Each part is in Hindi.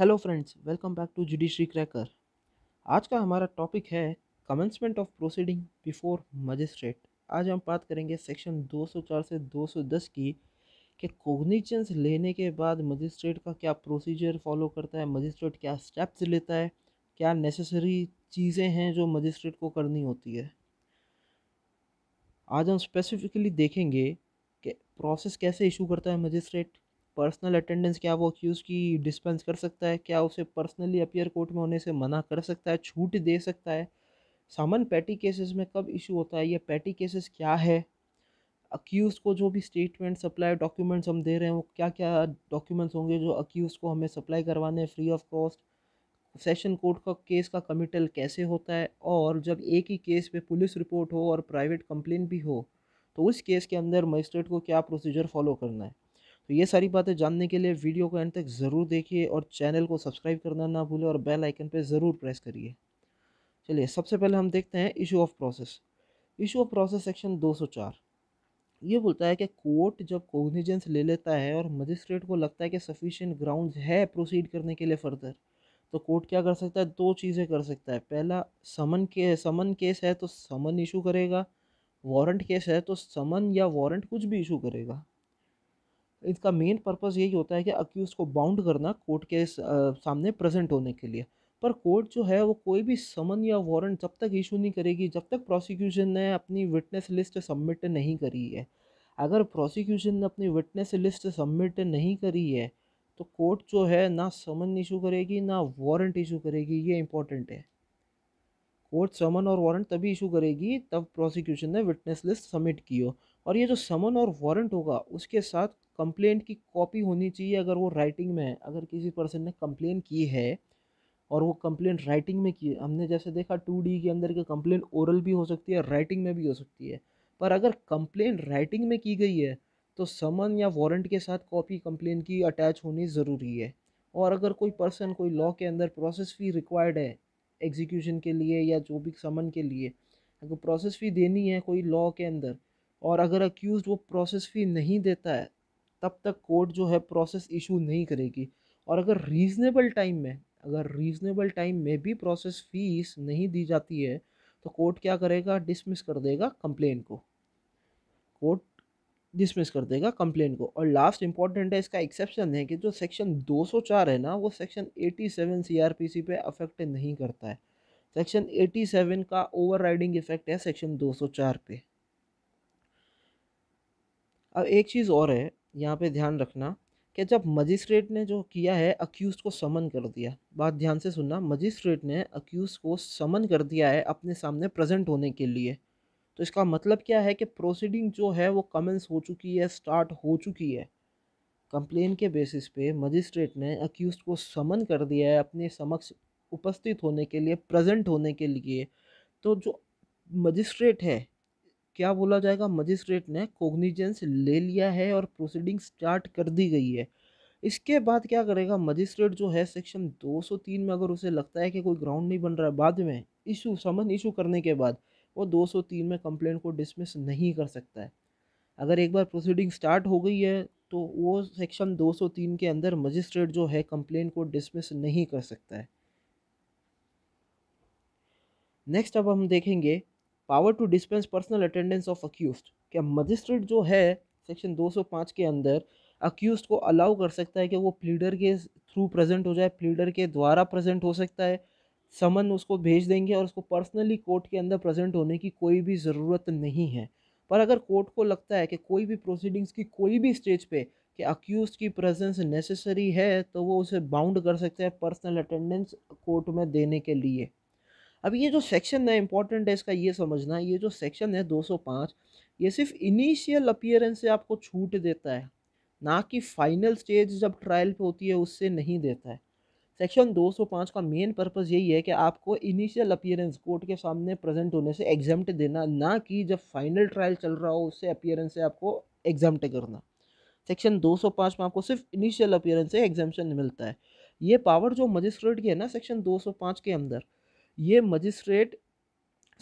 hello friends welcome back to judiciary cracker आज का हमारा टॉपिक है commencement of proceeding before magistrate आज हम बात करेंगे सेक्शन 204 से 210 की कि कोग्निजेंस लेने के बाद मजिस्ट्रेट का क्या प्रोसीजर फॉलो करता है मजिस्ट्रेट क्या स्टेप्स लेता है क्या नेसेसरी चीज़ें हैं जो मजिस्ट्रेट को करनी होती है आज हम स्पेसिफिकली देखेंगे कि प्रोसेस कैसे इशू करता है मजिस्ट्रेट पर्सनल अटेंडेंस क्या वो अक्यूज़ की डिस्पेंस कर सकता है क्या उसे पर्सनली अपियर कोर्ट में होने से मना कर सकता है छूट दे सकता है सामान्य पैटी केसेस में कब इशू होता है या पैटी केसेस क्या है अक्यूज़ को जो भी स्टेटमेंट सप्लाई डॉक्यूमेंट्स हम दे रहे हैं वो क्या क्या डॉक्यूमेंट्स होंगे जो अक्यूज़ को हमें सप्लाई करवाने हैं free of cost session court का केस का कमिटल कैसे होता है और जब एक ही केस पे पुलिस रिपोर्ट हो और प्राइवेट कंप्लेन भी हो तो उस केस के अंदर मजिस्ट्रेट को क्या प्रोसीजर फॉलो करना है तो ये सारी बातें जानने के लिए वीडियो को एंड तक ज़रूर देखिए और चैनल को सब्सक्राइब करना ना भूलें और बेल आइकन पर ज़रूर प्रेस करिए चलिए सबसे पहले हम देखते हैं issue of process issue of process section 204 ये बोलता है कि कोर्ट जब कोग्निजेंस ले लेता है और मजिस्ट्रेट को लगता है कि सफिशेंट ग्राउंड है प्रोसीड करने के लिए फर्दर तो कोर्ट क्या कर सकता है दो चीज़ें कर सकता है पहला समन के समन केस है तो समन इशू करेगा वारंट केस है तो समन या वारंट कुछ भी इशू करेगा इसका मेन पर्पज़ यही होता है कि अक्यूज़ को बाउंड करना कोर्ट के सामने प्रेजेंट होने के लिए पर कोर्ट जो है वो कोई भी समन या वारंट जब तक इशू नहीं करेगी जब तक प्रोसिक्यूशन ने अपनी विटनेस लिस्ट सबमिट नहीं करी है अगर प्रोसिक्यूशन ने अपनी विटनेस लिस्ट सबमिट नहीं करी है तो कोर्ट जो है ना समन इशू करेगी ना वारंट इशू करेगी ये इंपॉर्टेंट है कोर्ट समन और वारंट तभी इशू करेगी तब प्रोसिक्यूशन ने विटनेस लिस्ट सबमिट की हो और ये जो समन और वारंट होगा उसके साथ कंप्लेंट की कॉपी होनी चाहिए अगर वो राइटिंग में है अगर किसी पर्सन ने कंप्लेन की है और वो कंप्लेंट राइटिंग में की हमने जैसे देखा टू डी के अंदर के कंप्लेंट ओरल भी हो सकती है राइटिंग में भी हो सकती है पर अगर कंप्लेंट राइटिंग में की गई है तो समन या वारंट के साथ कॉपी कंप्लेंट की अटैच होनी ज़रूरी है और अगर कोई पर्सन कोई लॉ के अंदर प्रोसेस फी रिक्वायर्ड है एग्जीक्यूशन के लिए या जो भी समन के लिए अगर प्रोसेस फ़ी देनी है कोई लॉ के अंदर और अगर अक्यूज़ वो प्रोसेस फ़ी नहीं देता है तब तक कोर्ट जो है प्रोसेस इशू नहीं करेगी और अगर रीज़नेबल टाइम में अगर रीज़नेबल टाइम में भी प्रोसेस फ़ीस नहीं दी जाती है तो कोर्ट क्या करेगा डिसमिस कर देगा कंप्लेन को कोर्ट डिसमिस कर देगा कंप्लेंट को और लास्ट इंपॉर्टेंट है इसका एक्सेप्शन है कि जो सेक्शन 204 है ना वो सेक्शन 87 सीआरपीसी पे अफेक्ट नहीं करता है सेक्शन 87 का ओवरराइडिंग इफेक्ट है सेक्शन 204 पे अब एक चीज़ और है यहाँ पे ध्यान रखना कि जब मजिस्ट्रेट ने जो किया है अक्यूज़ को समन कर दिया बात ध्यान से सुनना मजिस्ट्रेट ने अक्यूज़ को समन कर दिया है अपने सामने प्रजेंट होने के लिए तो इसका मतलब क्या है कि प्रोसीडिंग जो है वो कमेंस हो चुकी है स्टार्ट हो चुकी है कंप्लेन के बेसिस पे मजिस्ट्रेट ने अक्यूज़ को समन कर दिया है अपने समक्ष उपस्थित होने के लिए प्रेजेंट होने के लिए तो जो मजिस्ट्रेट है क्या बोला जाएगा मजिस्ट्रेट ने कोग्निजेंस ले लिया है और प्रोसीडिंग स्टार्ट कर दी गई है इसके बाद क्या करेगा मजिस्ट्रेट जो है सेक्शन 203 में अगर उसे लगता है कि कोई ग्राउंड नहीं बन रहा है बाद में इशू समन इशू करने के बाद वो 203 में कंप्लेंट को डिसमिस नहीं कर सकता है अगर एक बार प्रोसीडिंग स्टार्ट हो गई है तो वो सेक्शन 203 के अंदर मजिस्ट्रेट जो है कंप्लेंट को डिसमिस नहीं कर सकता है नेक्स्ट अब हम देखेंगे power to dispense personal attendance of accused क्या मजिस्ट्रेट जो है सेक्शन 205 के अंदर अक्यूज को अलाउ कर सकता है कि वो प्लीडर के थ्रू प्रेजेंट हो जाए प्लीडर के द्वारा प्रेजेंट हो सकता है समन उसको भेज देंगे और उसको पर्सनली कोर्ट के अंदर प्रेजेंट होने की कोई भी ज़रूरत नहीं है पर अगर कोर्ट को लगता है कि कोई भी प्रोसीडिंग्स की कोई भी स्टेज पे कि अक्यूज़ की प्रेजेंस नेसेसरी है तो वो उसे बाउंड कर सकते हैं पर्सनल अटेंडेंस कोर्ट में देने के लिए अब ये जो सेक्शन है इंपॉर्टेंट है इसका ये समझना ये जो सेक्शन है 205 ये सिर्फ इनिशियल अपियरेंस से आपको छूट देता है ना कि फाइनल स्टेज जब ट्रायल पे होती है उससे नहीं देता है सेक्शन 205 का मेन पर्पज़ यही है कि आपको इनिशियल अपियरेंस कोर्ट के सामने प्रेजेंट होने से एग्जाम्ट देना ना कि जब फाइनल ट्रायल चल रहा हो उससे अपियरेंस से आपको एग्जाम्ट करना सेक्शन 205 में आपको सिर्फ इनिशियल अपियरेंस से एग्जामेशन मिलता है ये पावर जो मजिस्ट्रेट की है ना सेक्शन 205 के अंदर ये मजिस्ट्रेट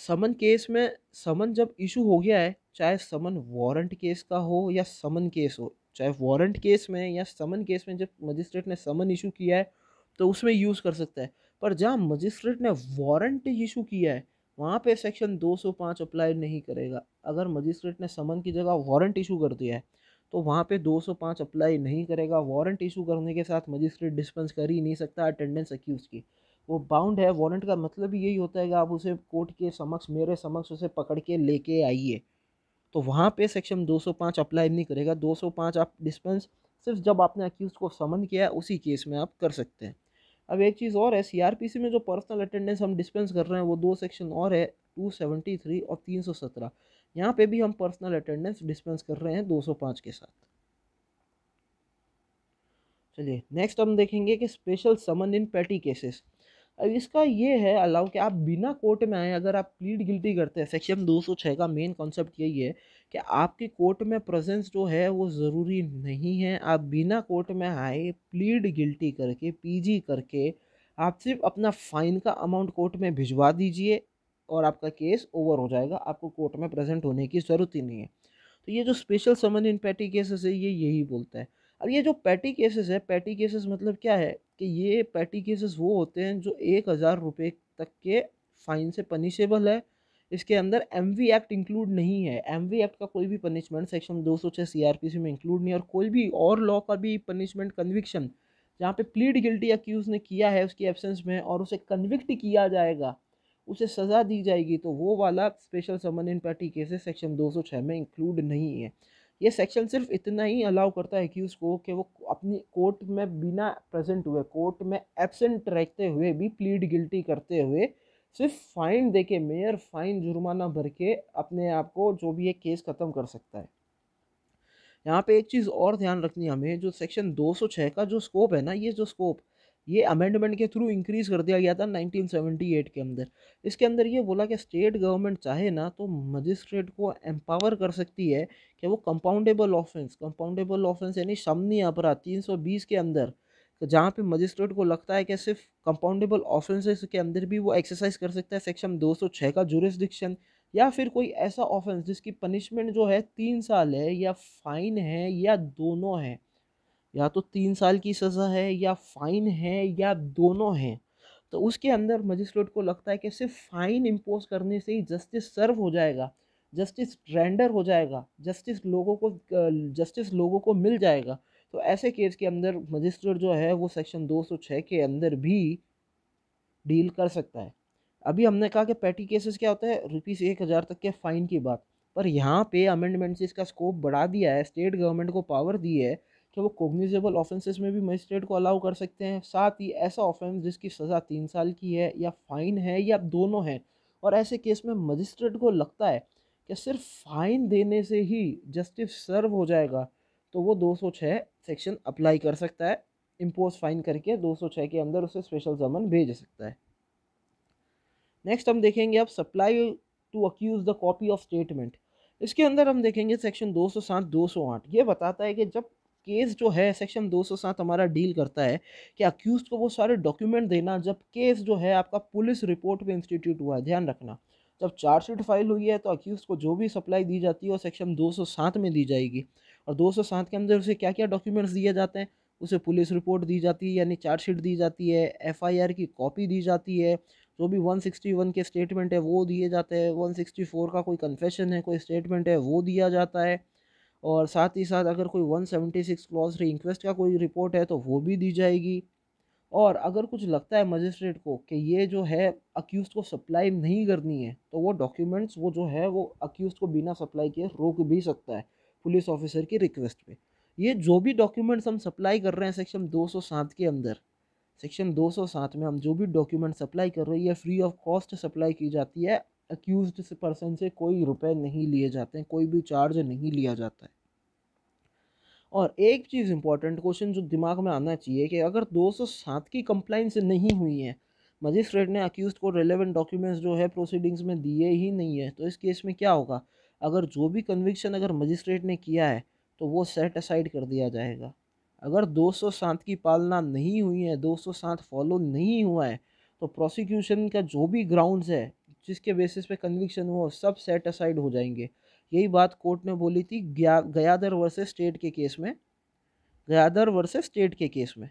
समन केस में समन जब इशू हो गया है चाहे समन वारंट केस का हो या समन केस हो चाहे वारंट केस में या समन केस में जब मजिस्ट्रेट ने समन इशू किया है तो उसमें यूज़ कर सकता है पर जहाँ मजिस्ट्रेट ने वारंट इशू किया है वहाँ पे सेक्शन 205 अप्लाई नहीं करेगा अगर मजिस्ट्रेट ने समन की जगह वारंट इशू कर दिया है तो वहाँ पे 205 अप्लाई नहीं करेगा वारंट इशू करने के साथ मजिस्ट्रेट डिस्पेंस कर ही नहीं सकता अटेंडेंस अक्यूज़ की वो बाउंड है वारंट का मतलब यही होता है कि आप उसे कोर्ट के समक्ष मेरे समक्ष उसे पकड़ के लेके आइए तो वहाँ पे सेक्शन 205 अप्लाई नहीं करेगा 205 आप डिस्पेंस सिर्फ जब आपने अक्यूज़ को समन किया है उसी केस में आप कर सकते हैं अब एक चीज़ और है सी में जो पर्सनल अटेंडेंस हम डिस्पेंस कर रहे हैं वो दो सेक्शन और है 273 और 317 यहाँ पे भी हम पर्सनल अटेंडेंस डिस्पेंस कर रहे हैं 205 के साथ चलिए नेक्स्ट हम देखेंगे कि special summon in petty cases अब इसका ये है अलाउ कि आप बिना कोर्ट में आए अगर आप प्लीड गिल्टी करते हैं सेक्शन 206 का मेन कॉन्सेप्ट यही है कि आपकी कोर्ट में प्रेजेंस जो है वो ज़रूरी नहीं है आप बिना कोर्ट में आए प्लीड गिल्टी करके पीजी करके आप सिर्फ अपना फ़ाइन का अमाउंट कोर्ट में भिजवा दीजिए और आपका केस ओवर हो जाएगा आपको कोर्ट में प्रेजेंट होने की ज़रूरत ही नहीं है तो ये जो special summon in petty cases है ये यही बोलता है अब ये जो पैटी केसेस है पैटी केसेस मतलब क्या है कि ये पैटी केसेस वो होते हैं जो एक हज़ार रुपये तक के फ़ाइन से पनिशेबल है इसके अंदर एम वी एक्ट इंक्लूड नहीं है एम वी एक्ट का कोई भी पनिशमेंट सेक्शन दो सौ छः सी आर पी सी में इंक्लूड नहीं है और कोई भी और लॉ का भी पनिशमेंट कन्विक्शन जहाँ पे प्लीड गिल्टी अक्यूज़ ने किया है उसकी एब्सेंस में और उसे कन्विक्ट किया जाएगा उसे सज़ा दी जाएगी तो वो वाला special summon in party cases section दो सौ छः में इंक्लूड नहीं है ये सेक्शन सिर्फ इतना ही अलाउ करता है एक्यूज़ को कि वो अपनी कोर्ट में बिना प्रेजेंट हुए कोर्ट में एबसेंट रहते हुए भी प्लीड गिल्टी करते हुए सिर्फ फ़ाइन दे के मेयर फ़ाइन जुर्माना भर के अपने आप को जो भी है केस ख़त्म कर सकता है यहाँ पे एक चीज़ और ध्यान रखनी हमें जो सेक्शन 206 का जो स्कोप है ना ये जो स्कोप ये अमेंडमेंट के थ्रू इंक्रीज़ कर दिया गया था 1978 के अंदर इसके अंदर ये बोला कि स्टेट गवर्नमेंट चाहे ना तो मजिस्ट्रेट को एम्पावर कर सकती है कि वो कंपाउंडेबल ऑफेंस कंपाउंडेबल ऑफेंस यानी शमनी अपराध तीन के अंदर तो जहाँ पे मजिस्ट्रेट को लगता है कि सिर्फ कंपाउंडेबल ऑफेंसेस के अंदर भी वो एक्सरसाइज कर सकता है सेक्शन 206 का जुरिस्डिक्शन या फिर कोई ऐसा ऑफेंस जिसकी पनिशमेंट जो है तीन साल है या फाइन है या दोनों है या तो तीन साल की सज़ा है या फाइन है या दोनों हैं तो उसके अंदर मजिस्ट्रेट को लगता है कि सिर्फ फाइन इम्पोज करने से ही जस्टिस सर्व हो जाएगा जस्टिस रेंडर हो जाएगा जस्टिस लोगों को जस्टिस लोगों को मिल जाएगा तो ऐसे केस के अंदर मजिस्ट्रेट जो है वो सेक्शन छः के अंदर भी डील कर सकता है अभी हमने कहा कि पैटी केसेस क्या होता है रुपीज़ एक हज़ार तक के फ़ाइन की बात पर यहाँ पे अमेंडमेंट से इसका स्कोप बढ़ा दिया है स्टेट गवर्नमेंट को पावर दी है कि वो कोग्निजेबल ऑफेंसेस में भी मजिस्ट्रेट को अलाउ कर सकते हैं साथ ही ऐसा ऑफेंस जिसकी सज़ा तीन साल की है या फ़ाइन है या दोनों हैं और ऐसे केस में मजिस्ट्रेट को लगता है कि सिर्फ फ़ाइन देने से ही जस्टिस सर्व हो जाएगा तो वो छः सेक्शन अप्लाई कर सकता है इम्पोज फाइन करके दो सौ छः के अंदर उसे स्पेशल जमन भेज सकता है नेक्स्ट हम देखेंगे अब supply to accused the copy of statement इसके अंदर हम देखेंगे सेक्शन दो दो सौ सात सौ आठ ये बताता है कि जब केस जो है सेक्शन दो सौ सात हमारा डील करता है कि अक्यूज़ को वो सारे डॉक्यूमेंट देना जब केस जो है आपका पुलिस रिपोर्ट पे इंस्टीट्यूट हुआ है ध्यान रखना जब चार्जशीट फाइल हुई है तो अक्यूज़ को जो भी सप्लाई दी जाती है वो सेक्शन दो सौ सात में दी जाएगी और दो सौ सात के अंदर उसे क्या क्या डॉक्यूमेंट्स दिए जाते हैं उसे पुलिस रिपोर्ट दी जाती है यानी चार्जशीट दी जाती है एफआईआर की कॉपी दी जाती है जो भी 161 के स्टेटमेंट है वो दिए जाते हैं 164 का कोई कन्फेशन है कोई स्टेटमेंट है वो दिया जाता है और साथ ही साथ अगर कोई 176 क्लॉज इंक्वेस्ट का कोई रिपोर्ट है तो वो भी दी जाएगी और अगर कुछ लगता है मजिस्ट्रेट को कि ये जो है अक्यूज़ को सप्लाई नहीं करनी है तो वो डॉक्यूमेंट्स वो जो है वो अक्यूज़ को बिना सप्लाई किए रोक भी सकता है पुलिस ऑफिसर की रिक्वेस्ट पे ये जो भी डॉक्यूमेंट्स हम सप्लाई कर रहे हैं सेक्शन सात के अंदर सेक्शन सात में हम जो भी डॉक्यूमेंट सप्लाई कर रहे हैं ये फ्री ऑफ कॉस्ट सप्लाई की जाती है अक्यूज पर्सन से कोई रुपए नहीं लिए जाते हैं कोई भी चार्ज नहीं लिया जाता है और एक चीज़ इंपॉर्टेंट क्वेश्चन जो दिमाग में आना चाहिए कि अगर 207 की कंप्लाइंस नहीं हुई है मजिस्ट्रेट ने अक्यूज को रेलेवेंट डॉक्यूमेंट्स जो है प्रोसीडिंग्स में दिए ही नहीं है तो इस केस में क्या होगा अगर जो भी कन्विक्शन अगर मजिस्ट्रेट ने किया है तो वो सेट असाइड कर दिया जाएगा अगर दो सौ सात की पालना नहीं हुई है दो सौ फॉलो नहीं हुआ है तो प्रोसिक्यूशन का जो भी ग्राउंड्स है जिसके बेसिस पे कन्विक्शन हुआ सब सेट असाइड हो जाएंगे यही बात कोर्ट ने बोली थी गया गयादर वर्सेस स्टेट के केस में गयादर वर्सेस स्टेट के केस में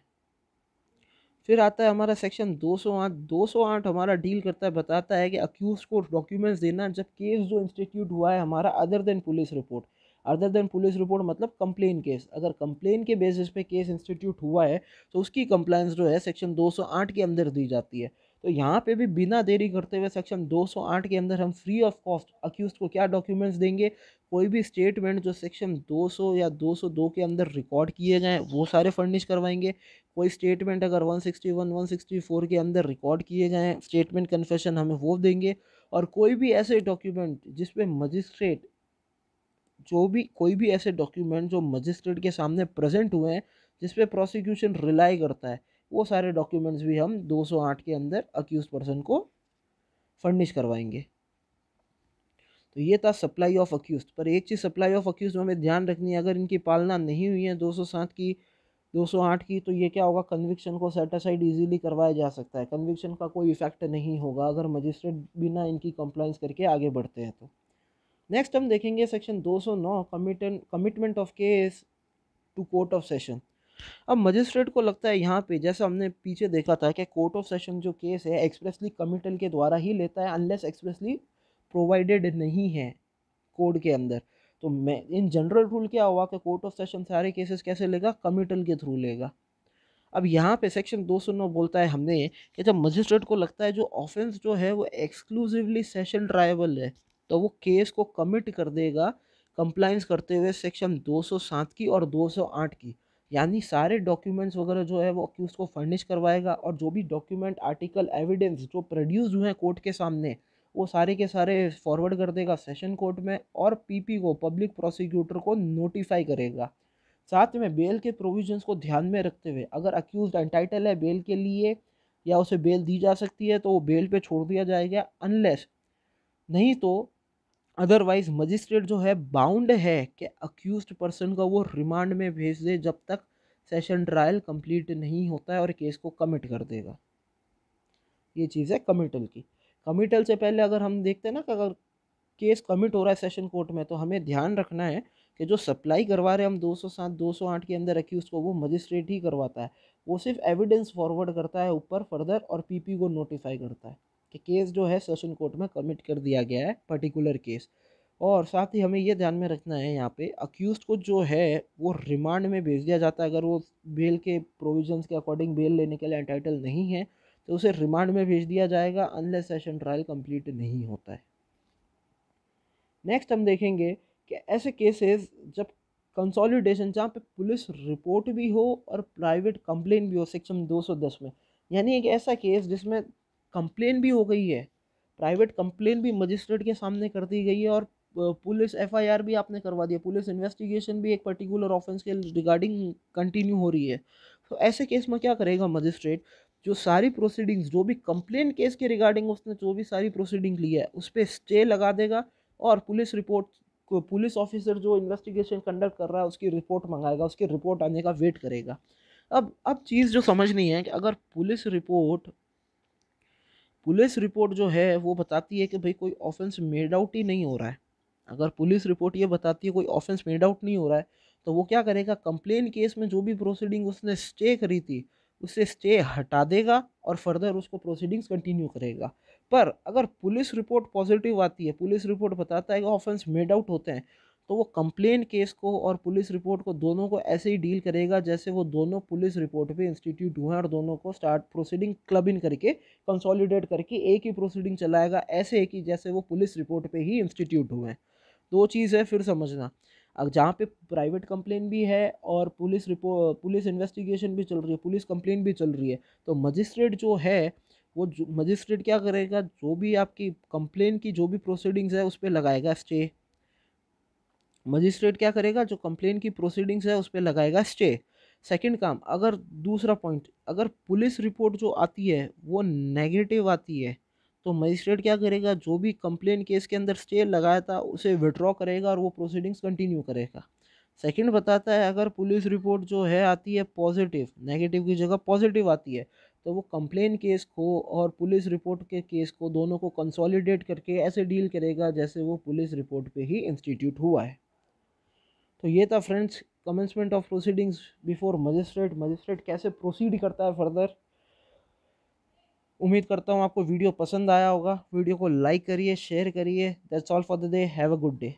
फिर आता है हमारा सेक्शन 208 208 हमारा डील करता है बताता है कि अक्यूज़ को डॉक्यूमेंट्स देना जब केस जो इंस्टीट्यूट हुआ है हमारा other than police report other than police report मतलब कंप्लेन केस अगर कंप्लेन के बेसिस पे केस इंस्टीट्यूट हुआ है तो उसकी कंप्लाइंस जो है सेक्शन 208 के अंदर दी जाती है तो यहाँ पे भी बिना देरी करते हुए सेक्शन 208 के अंदर हम फ्री ऑफ कॉस्ट अक्यूज को क्या डॉक्यूमेंट्स देंगे कोई भी स्टेटमेंट जो सेक्शन 200 या 202 के अंदर रिकॉर्ड किए जाएँ वो सारे फर्निश करवाएंगे कोई स्टेटमेंट अगर 161 164 के अंदर रिकॉर्ड किए जाएँ स्टेटमेंट कन्फेशन हमें वो देंगे और कोई भी ऐसे डॉक्यूमेंट जिसपे मजिस्ट्रेट जो भी कोई भी ऐसे डॉक्यूमेंट जो मजिस्ट्रेट के सामने प्रजेंट हुए हैं जिसपे प्रोसिक्यूशन रिलाई करता है वो सारे डॉक्यूमेंट्स भी हम 208 के अंदर अक्यूज पर्सन को फर्निश करवाएंगे तो ये था सप्लाई ऑफ अक्यूज पर एक चीज़ सप्लाई ऑफ अक्यूज में हमें ध्यान रखनी है अगर इनकी पालना नहीं हुई है 207 की 208 की तो ये क्या होगा कन्विक्शन को सेटिसाइड असाइड ईजिली करवाया जा सकता है कन्विक्शन का कोई इफेक्ट नहीं होगा अगर मजिस्ट्रेट बिना इनकी कंप्लाइंस करके आगे बढ़ते हैं तो नेक्स्ट हम देखेंगे सेक्शन 209 सौ commitment of case to court of session अब मजिस्ट्रेट को लगता है यहाँ पे जैसे हमने पीछे देखा था कि कोर्ट ऑफ सेशन जो केस है एक्सप्रेसली कमिटल के द्वारा ही लेता है अनलेस एक्सप्रेसली प्रोवाइडेड नहीं है कोड के अंदर तो मैं इन जनरल रूल क्या हुआ कि कोर्ट ऑफ सेशन सारे केसेस कैसे लेगा कमिटल के थ्रू लेगा अब यहाँ पे सेक्शन दो सौ नौ बोलता है हमने कि जब मजिस्ट्रेट को लगता है जो ऑफेंस जो है वो एक्सक्लूसिवली सेशन ट्राइबल है तो वो केस को कमिट कर देगा कंप्लाइंस करते हुए सेक्शन दो सौ सात की और दो सौ आठ की यानी सारे डॉक्यूमेंट्स वगैरह जो है वो अक्यूज़ को फर्निश करवाएगा और जो भी डॉक्यूमेंट आर्टिकल एविडेंस जो प्रोड्यूस हुए हैं कोर्ट के सामने वो सारे के सारे फॉरवर्ड कर देगा सेशन कोर्ट में और पीपी को पब्लिक प्रोसिक्यूटर को नोटिफाई करेगा साथ में बेल के प्रोविजंस को ध्यान में रखते हुए अगर अक्यूज एंटाइटल है बेल के लिए या उसे बेल दी जा सकती है तो वो बेल पे छोड़ दिया जाएगा अनलेस नहीं तो अदरवाइज मजिस्ट्रेट जो है बाउंड है कि अक्यूज पर्सन को वो रिमांड में भेज दे जब तक सेशन ट्रायल कंप्लीट नहीं होता है और केस को कमिट कर देगा ये चीज़ है कमिटल की कमिटल से पहले अगर हम देखते हैं ना कि अगर केस कमिट हो रहा है सेशन कोर्ट में तो हमें ध्यान रखना है कि जो सप्लाई करवा रहे हैं हम 207 208 के अंदर अक्यूज़ को वो मजिस्ट्रेट ही करवाता है वो सिर्फ एविडेंस फॉरवर्ड करता है ऊपर फर्दर और पीपी को नोटिफाई करता है कि केस जो है सेशन कोर्ट में कमिट कर दिया गया है पर्टिकुलर केस और साथ ही हमें ये ध्यान में रखना है यहाँ पे अक्यूज़ को जो है वो रिमांड में भेज दिया जाता है अगर वो बेल के प्रोविजंस के अकॉर्डिंग बेल लेने के लिए एंटाइटल नहीं है तो उसे रिमांड में भेज दिया जाएगा अनलेस सेशन ट्रायल कंप्लीट नहीं होता है नेक्स्ट हम देखेंगे कि ऐसे केसेस जब कंसोलिडेशन जहाँ पे पुलिस रिपोर्ट भी हो और प्राइवेट कंप्लेन भी हो सेक्शन दो में यानी एक ऐसा केस जिसमें कंप्लेन भी हो गई है प्राइवेट कंप्लेन भी मजिस्ट्रेट के सामने कर दी गई है और पुलिस एफआईआर भी आपने करवा दिया पुलिस इन्वेस्टिगेशन भी एक पर्टिकुलर ऑफेंस के रिगार्डिंग कंटिन्यू हो रही है तो ऐसे केस में क्या करेगा मजिस्ट्रेट जो सारी प्रोसीडिंग्स जो भी कंप्लेन केस के रिगार्डिंग उसने जो भी सारी प्रोसीडिंग ली है उस पर स्टे लगा देगा और पुलिस रिपोर्ट को पुलिस ऑफिसर जो इन्वेस्टिगेशन कंडक्ट कर रहा है उसकी रिपोर्ट मंगाएगा उसकी रिपोर्ट आने का वेट करेगा अब अब चीज़ जो समझनी है कि अगर पुलिस रिपोर्ट पुलिस रिपोर्ट जो है वो बताती है कि भाई कोई ऑफेंस मेड आउट ही नहीं हो रहा है अगर पुलिस रिपोर्ट ये बताती है कोई ऑफेंस मेड आउट नहीं हो रहा है तो वो क्या करेगा कंप्लेन केस में जो भी प्रोसीडिंग उसने स्टे करी थी उससे स्टे हटा देगा और फर्दर उसको प्रोसीडिंग्स कंटिन्यू करेगा पर अगर पुलिस रिपोर्ट पॉजिटिव आती है पुलिस रिपोर्ट बताता है कि ऑफेंस मेड आउट होते हैं तो वो कंप्लेन केस को और पुलिस रिपोर्ट को दोनों को ऐसे ही डील करेगा जैसे वो दोनों पुलिस रिपोर्ट पे इंस्टीट्यूट हुए और दोनों को स्टार्ट प्रोसीडिंग क्लब इन करके कंसोलिडेट करके एक ही प्रोसीडिंग चलाएगा ऐसे कि जैसे वो पुलिस रिपोर्ट पे ही इंस्टीट्यूट हुए दो चीज़ है फिर समझना अब जहाँ पे प्राइवेट कंप्लेन भी है और पुलिस रिपोर्ट पुलिस इन्वेस्टिगेशन भी चल रही है पुलिस कंप्लेन भी चल रही है तो मजिस्ट्रेट जो है वो मजिस्ट्रेट क्या करेगा जो भी आपकी कंप्लेन की जो भी प्रोसीडिंग्स है उस पर लगाएगा स्टे मजिस्ट्रेट क्या करेगा जो कंप्लेन की प्रोसीडिंग्स है उस पर लगाएगा स्टे सेकंड काम अगर दूसरा पॉइंट अगर पुलिस रिपोर्ट जो आती है वो नेगेटिव आती है तो मजिस्ट्रेट क्या करेगा जो भी कंप्लेन केस के अंदर स्टे लगाया था उसे विड्रॉ करेगा और वो प्रोसीडिंग्स कंटिन्यू करेगा सेकंड बताता है अगर पुलिस रिपोर्ट जो है आती है पॉजिटिव नेगेटिव की जगह पॉजिटिव आती है तो वो कंप्लेन केस को और पुलिस रिपोर्ट के केस को दोनों को कंसोलिडेट करके ऐसे डील करेगा जैसे वो पुलिस रिपोर्ट पे ही इंस्टीट्यूट हुआ है तो ये था friends commencement of proceedings before magistrate magistrate कैसे प्रोसीड करता है फर्दर उम्मीद करता हूँ आपको वीडियो पसंद आया होगा वीडियो को लाइक करिए शेयर करिए that's all for the day have a good day